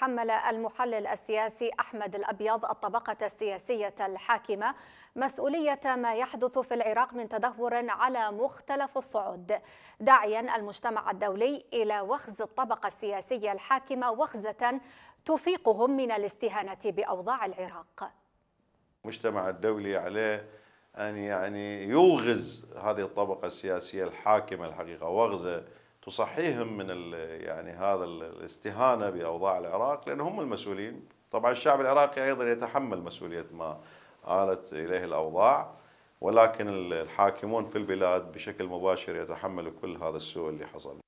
تحمل المحلل السياسي أحمد الأبيض الطبقة السياسية الحاكمة مسؤولية ما يحدث في العراق من تدهور على مختلف الصعود داعيا المجتمع الدولي إلى وخز الطبقة السياسية الحاكمة وخزة تفيقهم من الاستهانة بأوضاع العراق المجتمع الدولي عليه أن يعني يوغز هذه الطبقة السياسية الحاكمة الحقيقة وغزة تصحيهم من يعني هذا الاستهانه باوضاع العراق لان هم المسؤولين طبعا الشعب العراقي ايضا يتحمل مسؤوليه ما آلت اليه الاوضاع ولكن الحاكمون في البلاد بشكل مباشر يتحملوا كل هذا السوء اللي حصل